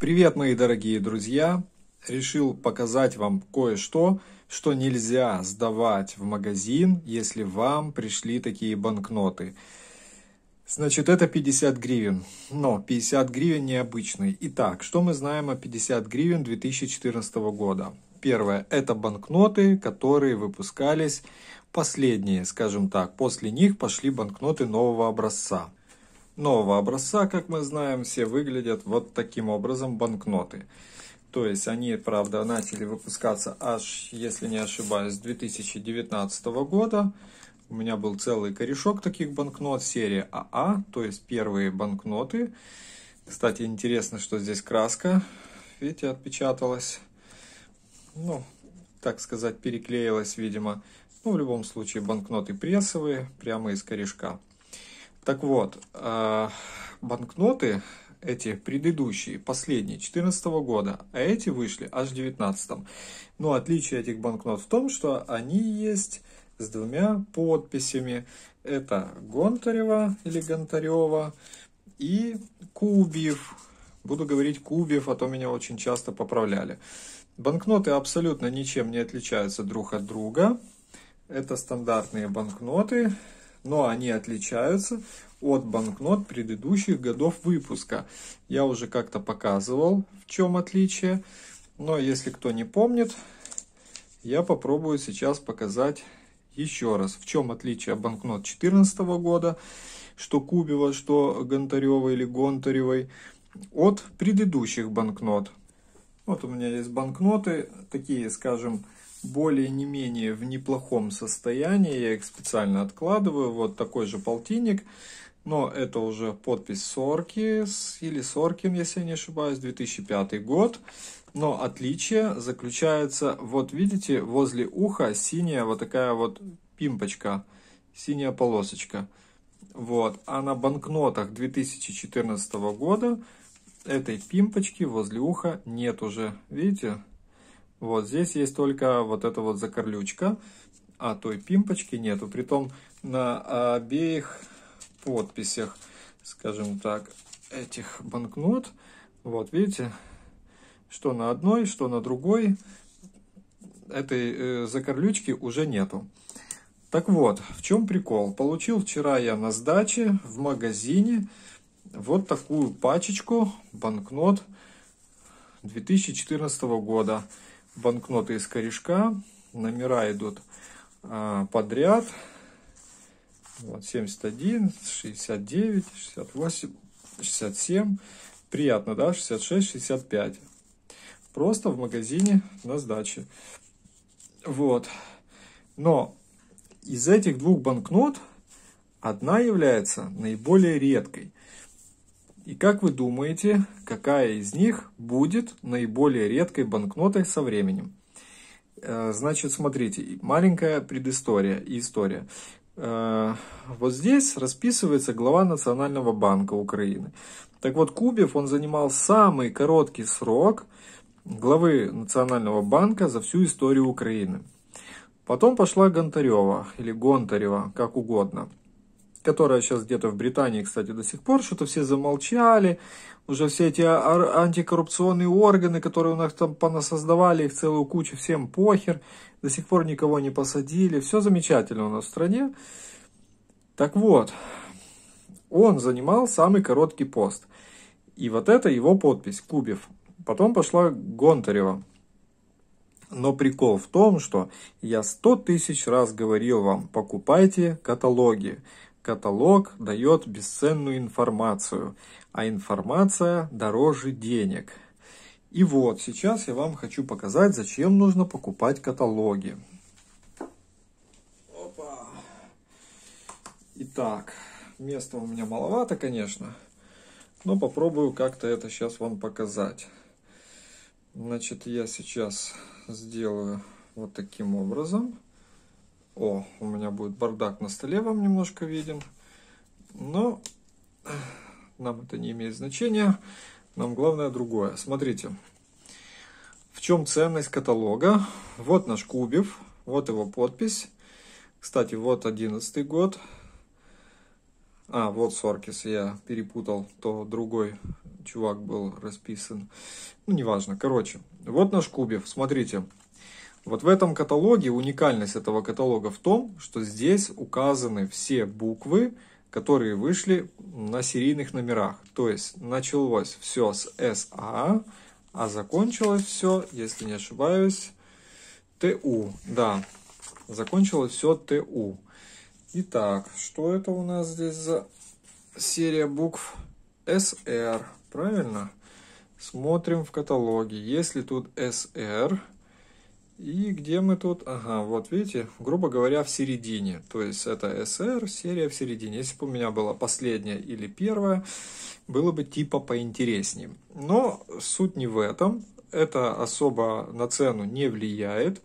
Привет, мои дорогие друзья! Решил показать вам кое-что, что нельзя сдавать в магазин, если вам пришли такие банкноты. Значит, это 50 гривен, но 50 гривен необычный. Итак, что мы знаем о 50 гривен 2014 года? Первое, это банкноты, которые выпускались последние, скажем так. После них пошли банкноты нового образца нового образца, как мы знаем, все выглядят вот таким образом банкноты. То есть они, правда, начали выпускаться аж, если не ошибаюсь, с 2019 года. У меня был целый корешок таких банкнот, серии АА, то есть первые банкноты. Кстати, интересно, что здесь краска, видите, отпечаталась. Ну, так сказать, переклеилась, видимо. Ну, в любом случае, банкноты прессовые, прямо из корешка. Так вот, а, банкноты эти предыдущие, последние, 14 года, а эти вышли аж в 19 Но отличие этих банкнот в том, что они есть с двумя подписями. Это Гонтарева или Гонтарева и Кубьев. Буду говорить Кубьев, а то меня очень часто поправляли. Банкноты абсолютно ничем не отличаются друг от друга. Это стандартные банкноты но они отличаются от банкнот предыдущих годов выпуска. Я уже как-то показывал, в чем отличие, но если кто не помнит, я попробую сейчас показать еще раз, в чем отличие банкнот 2014 года, что Кубева, что Гонтарева или Гонтаревой, от предыдущих банкнот. Вот у меня есть банкноты, такие, скажем, более не менее в неплохом состоянии. Я их специально откладываю. Вот такой же полтинник. Но это уже подпись Сорки или Соркин, если я не ошибаюсь, 2005 год. Но отличие заключается, вот видите, возле уха синяя вот такая вот пимпочка, синяя полосочка. Вот. А на банкнотах 2014 года этой пимпочки возле уха нет уже. Видите? Вот здесь есть только вот эта вот закорлючка, а той пимпочки нету. Притом на обеих подписях, скажем так, этих банкнот. Вот видите, что на одной, что на другой этой э, закорлючки уже нету. Так вот, в чем прикол? Получил вчера я на сдаче в магазине вот такую пачечку банкнот 2014 года. Банкноты из корешка, номера идут а, подряд. Вот, 71, 69, 68, 67. Приятно, да? 66, 65. Просто в магазине на сдаче. Вот. Но из этих двух банкнот одна является наиболее редкой. И как вы думаете, какая из них будет наиболее редкой банкнотой со временем? Э, значит, смотрите, маленькая предыстория и история. Э, вот здесь расписывается глава Национального банка Украины. Так вот, Кубев, он занимал самый короткий срок главы Национального банка за всю историю Украины. Потом пошла Гонтарева, или Гонтарева, как угодно – которая сейчас где-то в Британии, кстати, до сих пор, что-то все замолчали, уже все эти антикоррупционные органы, которые у нас там понасоздавали, их целую кучу, всем похер, до сих пор никого не посадили, все замечательно у нас в стране. Так вот, он занимал самый короткий пост. И вот это его подпись, Кубев. Потом пошла Гонтарева. Но прикол в том, что я сто тысяч раз говорил вам, покупайте каталоги, Каталог дает бесценную информацию, а информация дороже денег. И вот, сейчас я вам хочу показать, зачем нужно покупать каталоги. Опа. Итак, места у меня маловато, конечно, но попробую как-то это сейчас вам показать. Значит, я сейчас сделаю вот таким образом. О, у меня будет бардак на столе, вам немножко виден. Но нам это не имеет значения. Нам главное другое. Смотрите, в чем ценность каталога. Вот наш Кубев, вот его подпись. Кстати, вот одиннадцатый год. А, вот Соркис, я перепутал, то другой чувак был расписан. Ну, неважно, короче. Вот наш Кубев, смотрите. Вот в этом каталоге, уникальность этого каталога в том, что здесь указаны все буквы, которые вышли на серийных номерах. То есть началось все с СА, а закончилось все, если не ошибаюсь, ТУ. Да, закончилось все ТУ. Итак, что это у нас здесь за серия букв СР, правильно? Смотрим в каталоге. Если тут СР, и где мы тут? Ага, вот видите, грубо говоря, в середине. То есть это SR, серия в середине. Если бы у меня была последняя или первая, было бы типа поинтереснее. Но суть не в этом. Это особо на цену не влияет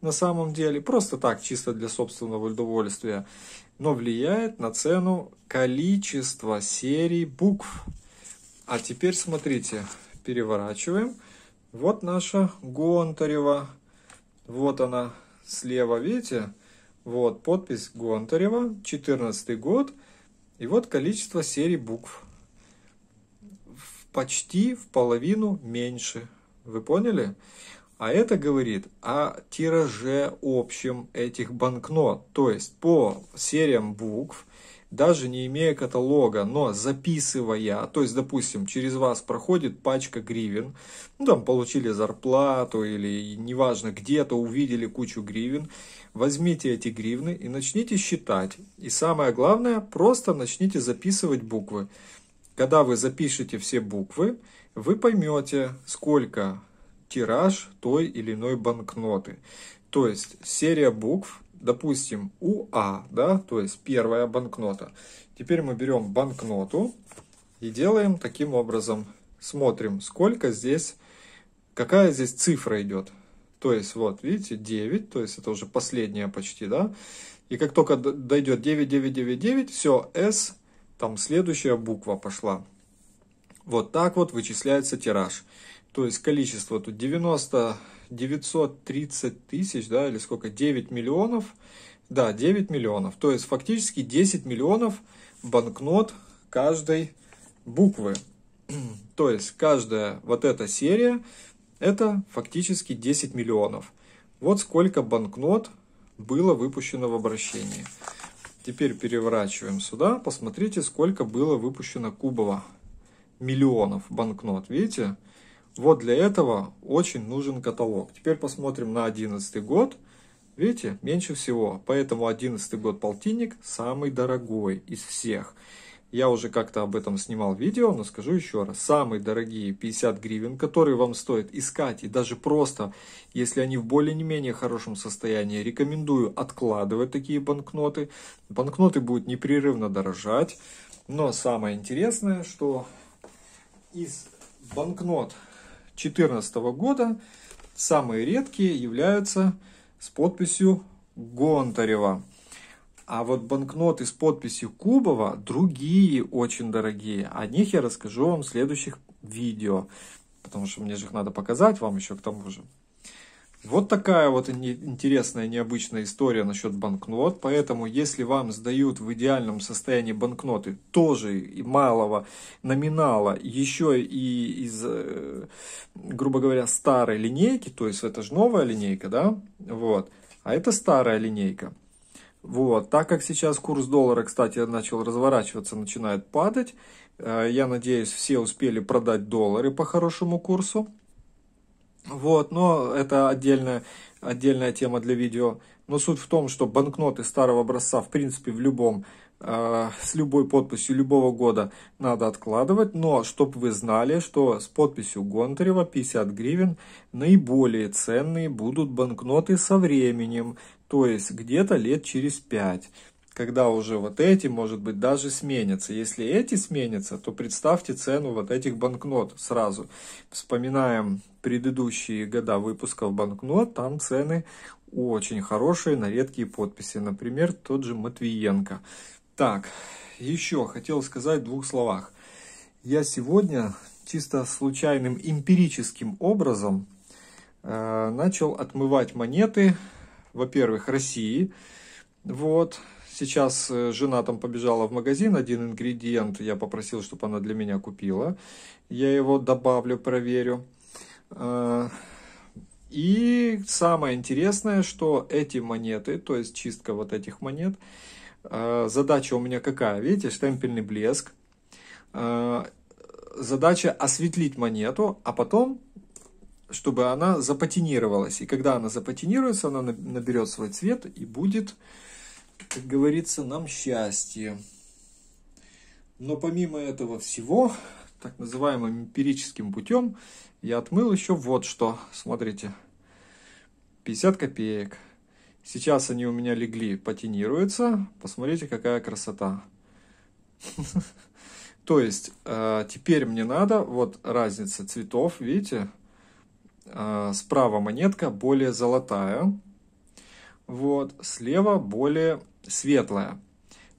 на самом деле. Просто так, чисто для собственного удовольствия. Но влияет на цену количество серий букв. А теперь смотрите, переворачиваем. Вот наша Гонтарева вот она слева, видите? Вот подпись Гонтарева, 14 год. И вот количество серий букв. Почти в половину меньше. Вы поняли? А это говорит о тираже общем этих банкнот. То есть по сериям букв даже не имея каталога, но записывая, то есть, допустим, через вас проходит пачка гривен, ну, там получили зарплату или неважно, где-то увидели кучу гривен, возьмите эти гривны и начните считать. И самое главное, просто начните записывать буквы. Когда вы запишете все буквы, вы поймете, сколько тираж той или иной банкноты. То есть серия букв допустим, УА, да, то есть первая банкнота. Теперь мы берем банкноту и делаем таким образом. Смотрим, сколько здесь, какая здесь цифра идет. То есть, вот, видите, 9, то есть это уже последняя почти, да. И как только дойдет 9999, все, с, там следующая буква пошла. Вот так вот вычисляется тираж. То есть количество тут 90, 930 тысяч, да, или сколько, 9 миллионов. Да, 9 миллионов. То есть фактически 10 миллионов банкнот каждой буквы. То есть каждая вот эта серия, это фактически 10 миллионов. Вот сколько банкнот было выпущено в обращении. Теперь переворачиваем сюда. Посмотрите, сколько было выпущено кубово миллионов банкнот. Видите? Вот для этого очень нужен каталог. Теперь посмотрим на 2011 год. Видите, меньше всего. Поэтому 11 год полтинник самый дорогой из всех. Я уже как-то об этом снимал видео, но скажу еще раз. Самые дорогие 50 гривен, которые вам стоит искать, и даже просто, если они в более-менее хорошем состоянии, рекомендую откладывать такие банкноты. Банкноты будут непрерывно дорожать. Но самое интересное, что из банкнот 2014 года. Самые редкие являются с подписью Гонтарева. А вот банкноты с подписью Кубова другие очень дорогие. О них я расскажу вам в следующих видео. Потому что мне же их надо показать вам еще к тому же. Вот такая вот интересная, необычная история насчет банкнот. Поэтому, если вам сдают в идеальном состоянии банкноты тоже и малого номинала, еще и из, э, грубо говоря, старой линейки, то есть это же новая линейка, да, вот, а это старая линейка. Вот, так как сейчас курс доллара, кстати, начал разворачиваться, начинает падать, э, я надеюсь, все успели продать доллары по хорошему курсу. Вот, но это отдельная, отдельная тема для видео. Но суть в том, что банкноты старого образца, в принципе, в любом, э, с любой подписью любого года надо откладывать. Но, чтобы вы знали, что с подписью Гонтарева 50 гривен наиболее ценные будут банкноты со временем. То есть, где-то лет через 5 когда уже вот эти, может быть, даже сменятся. Если эти сменятся, то представьте цену вот этих банкнот сразу. Вспоминаем предыдущие года выпусков банкнот, там цены очень хорошие на редкие подписи. Например, тот же Матвиенко. Так, еще хотел сказать в двух словах. Я сегодня чисто случайным эмпирическим образом э, начал отмывать монеты, во-первых, России, вот, Сейчас э, жена там побежала в магазин, один ингредиент я попросил, чтобы она для меня купила. Я его добавлю, проверю. Э, и самое интересное, что эти монеты, то есть чистка вот этих монет, э, задача у меня какая? Видите, штемпельный блеск. Задача осветлить монету, а потом, чтобы она запатинировалась. И когда она запатинируется, она наберет свой цвет и будет как говорится, нам счастье. Но помимо этого всего, так называемым эмпирическим путем, я отмыл еще вот что. Смотрите, 50 копеек. Сейчас они у меня легли, патинируются. Посмотрите, какая красота. То есть, э, теперь мне надо, вот разница цветов, видите, э, справа монетка более золотая, вот, слева более светлая.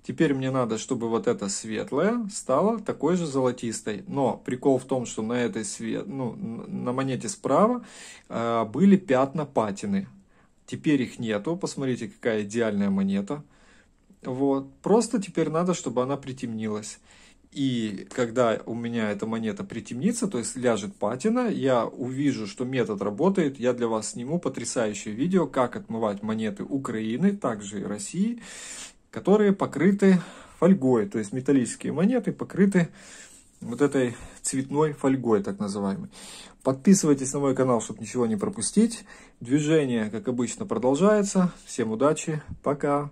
Теперь мне надо, чтобы вот эта светлая стала такой же золотистой. Но прикол в том, что на этой свет, ну, на монете справа э, были пятна патины. Теперь их нету. Посмотрите, какая идеальная монета. Вот. Просто теперь надо, чтобы она притемнилась. И когда у меня эта монета притемнится, то есть ляжет патина, я увижу, что метод работает. Я для вас сниму потрясающее видео, как отмывать монеты Украины, также и России, которые покрыты фольгой. То есть металлические монеты покрыты вот этой цветной фольгой, так называемой. Подписывайтесь на мой канал, чтобы ничего не пропустить. Движение, как обычно, продолжается. Всем удачи, пока!